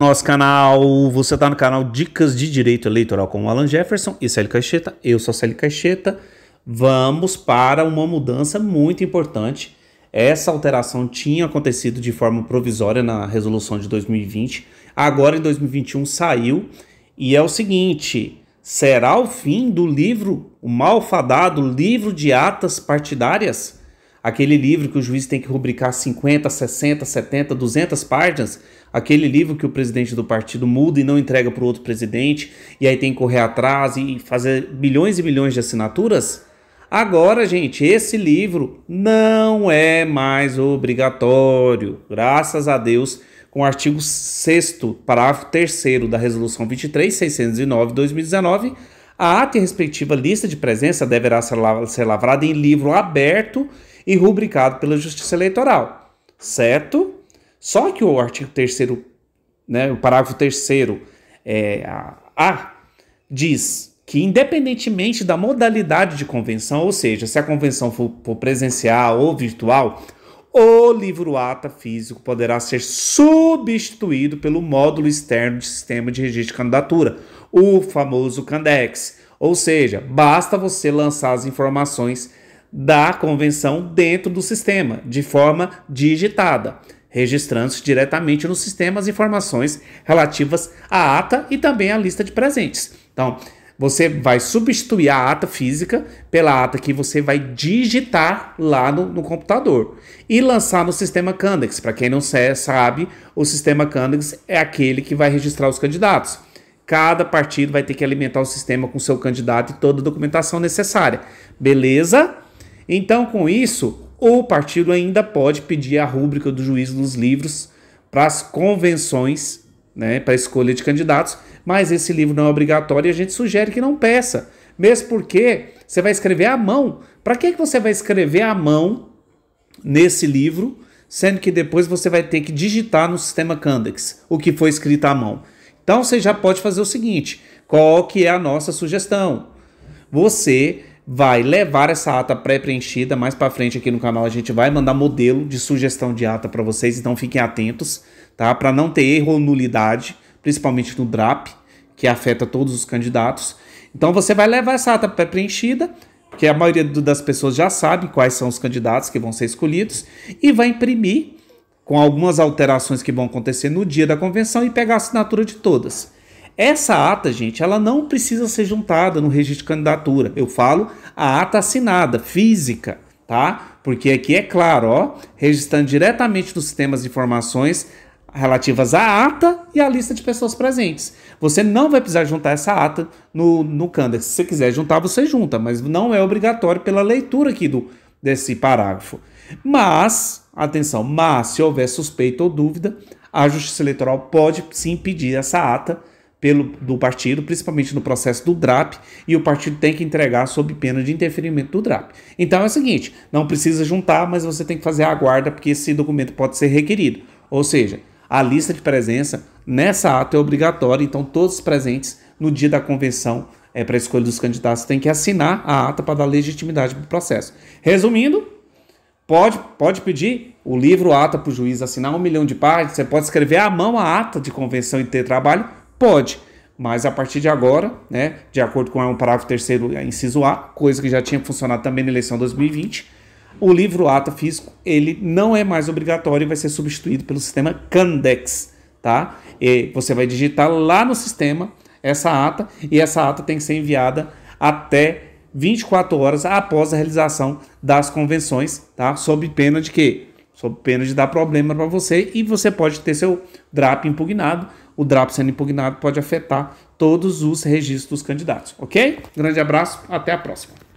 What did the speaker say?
nosso canal, você está no canal Dicas de Direito Eleitoral com o Alan Jefferson e Célio Caixeta. Eu sou Célio Caixeta. Vamos para uma mudança muito importante. Essa alteração tinha acontecido de forma provisória na resolução de 2020. Agora em 2021 saiu e é o seguinte: será o fim do livro, o malfadado livro de atas partidárias? aquele livro que o juiz tem que rubricar 50, 60, 70, 200 páginas, aquele livro que o presidente do partido muda e não entrega para o outro presidente, e aí tem que correr atrás e fazer bilhões e bilhões de assinaturas? Agora, gente, esse livro não é mais obrigatório. Graças a Deus, com o artigo 6, parágrafo 3 da Resolução 23.609-2019, a ata e respectiva lista de presença deverá ser lavrada em livro aberto e rubricado pela Justiça Eleitoral, certo? Só que o artigo 3 né, o parágrafo 3 é, a, a diz que independentemente da modalidade de convenção, ou seja, se a convenção for, for presencial ou virtual, o livro-ata físico poderá ser substituído pelo módulo externo de sistema de registro de candidatura, o famoso CANDEX. Ou seja, basta você lançar as informações da convenção dentro do sistema, de forma digitada, registrando-se diretamente no sistema as informações relativas à ata e também à lista de presentes. Então, você vai substituir a ata física pela ata que você vai digitar lá no, no computador e lançar no sistema Candex. Para quem não sabe, o sistema Candex é aquele que vai registrar os candidatos. Cada partido vai ter que alimentar o sistema com seu candidato e toda a documentação necessária. Beleza? Então, com isso, o partido ainda pode pedir a rúbrica do juízo dos livros para as convenções, né, para escolha de candidatos, mas esse livro não é obrigatório e a gente sugere que não peça, mesmo porque você vai escrever à mão. Para que, que você vai escrever à mão nesse livro, sendo que depois você vai ter que digitar no sistema Candex o que foi escrito à mão? Então você já pode fazer o seguinte: qual que é a nossa sugestão? Você vai levar essa ata pré-preenchida. Mais para frente aqui no canal a gente vai mandar modelo de sugestão de ata para vocês, então fiquem atentos, tá? Para não ter erro ou nulidade, principalmente no DRAP, que afeta todos os candidatos. Então você vai levar essa ata pré-preenchida, que a maioria das pessoas já sabe quais são os candidatos que vão ser escolhidos, e vai imprimir com algumas alterações que vão acontecer no dia da convenção e pegar a assinatura de todas. Essa ata, gente, ela não precisa ser juntada no registro de candidatura. Eu falo a ata assinada, física, tá? Porque aqui é claro, ó, registrando diretamente nos sistemas de informações relativas à ata e à lista de pessoas presentes. Você não vai precisar juntar essa ata no, no Se você quiser juntar, você junta, mas não é obrigatório pela leitura aqui do, desse parágrafo. Mas, atenção, mas se houver suspeita ou dúvida, a Justiça Eleitoral pode sim pedir essa ata pelo, do partido, principalmente no processo do DRAP, e o partido tem que entregar sob pena de interferimento do DRAP. Então é o seguinte: não precisa juntar, mas você tem que fazer a guarda, porque esse documento pode ser requerido. Ou seja, a lista de presença nessa ata é obrigatória, então todos os presentes no dia da convenção é, para a escolha dos candidatos têm que assinar a ata para dar legitimidade para o processo. Resumindo, pode, pode pedir o livro ata para o juiz assinar um milhão de páginas, você pode escrever à mão a ata de convenção e ter trabalho Pode. Mas a partir de agora, né, de acordo com o é parágrafo terceiro é, inciso A, coisa que já tinha funcionado também na eleição 2020, o livro ata físico, ele não é mais obrigatório e vai ser substituído pelo sistema Candex, tá? E você vai digitar lá no sistema essa ata e essa ata tem que ser enviada até 24 horas após a realização das convenções, tá? Sob pena de quê? Sob pena de dar problema para você e você pode ter seu DRAP impugnado o DRAP sendo impugnado pode afetar todos os registros dos candidatos, ok? Grande abraço, até a próxima.